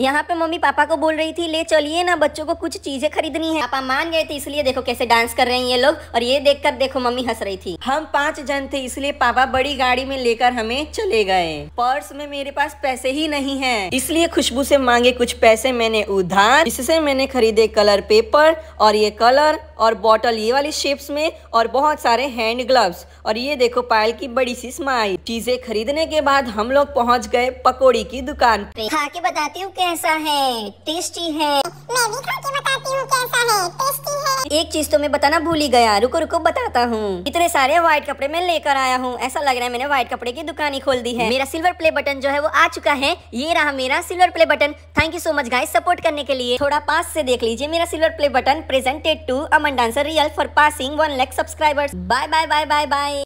यहाँ पे mummy papa को बोल रही थी ले चलिए ना बच्चों को कुछ चीजें खरीदनी है पापा मान गए थे इसलिए देखो कैसे डांस कर रहे हैं ये लोग और ये देख कर देखो मम्मी हंस रही थी हम पांच जन थे इसलिए पापा बड़ी गाड़ी में लेकर हमें चले गए पर्स में मेरे पास पैसे ही नहीं है इसलिए खुशबू से मांगे कुछ पैसे मैंने उधार इससे मैंने खरीदे कलर पेपर और ये कलर और बॉटल ये वाली शेप्स में और बहुत सारे हैंड ग्लव्स और ये देखो पायल की बड़ी सी स्माइल चीजें खरीदने के बाद हम लोग पहुंच गए पकौड़ी की दुकान पे खा के बताती हूँ कैसा है टेस्टी है खा के बताती कैसा है टेस्टी है एक चीज तो मैं बताना भूल ही गया रुको रुको बताता हूँ इतने सारे व्हाइट कपड़े मैं लेकर आया हूँ ऐसा लग रहा है मैंने व्हाइट कपड़े की दुकान ही खोल दी है मेरा सिल्वर प्ले बटन जो है वो आ चुका है ये रहा मेरा silver play button thank you so much guys support करने के लिए थोड़ा पास से देख लीजिए मेरा silver play button presented to Aman dancer real for passing one lakh subscribers bye bye bye bye bye